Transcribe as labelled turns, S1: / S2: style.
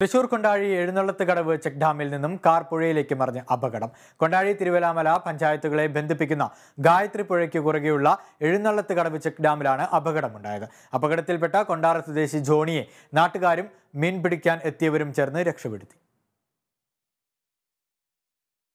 S1: തൃശൂർ കൊണ്ടാഴി എഴുന്നള്ളത്ത് കടവ് ചെക്ക് ഡാമിൽ നിന്നും കാർ പുഴയിലേക്ക് മറിഞ്ഞ് അപകടം കൊണ്ടാഴി തിരുവല്ലാമല പഞ്ചായത്തുകളെ ബന്ധിപ്പിക്കുന്ന ഗായത്രി പുഴയ്ക്ക് കുറുകെയുള്ള എഴുന്നള്ളത്ത് കടവ് ചെക്ക് ഡാമിലാണ് അപകടമുണ്ടായത് അപകടത്തിൽപ്പെട്ട കൊണ്ടാറ സ്വദേശി ജോണിയെ നാട്ടുകാരും മീൻ പിടിക്കാൻ എത്തിയവരും ചേർന്ന് രക്ഷപ്പെടുത്തി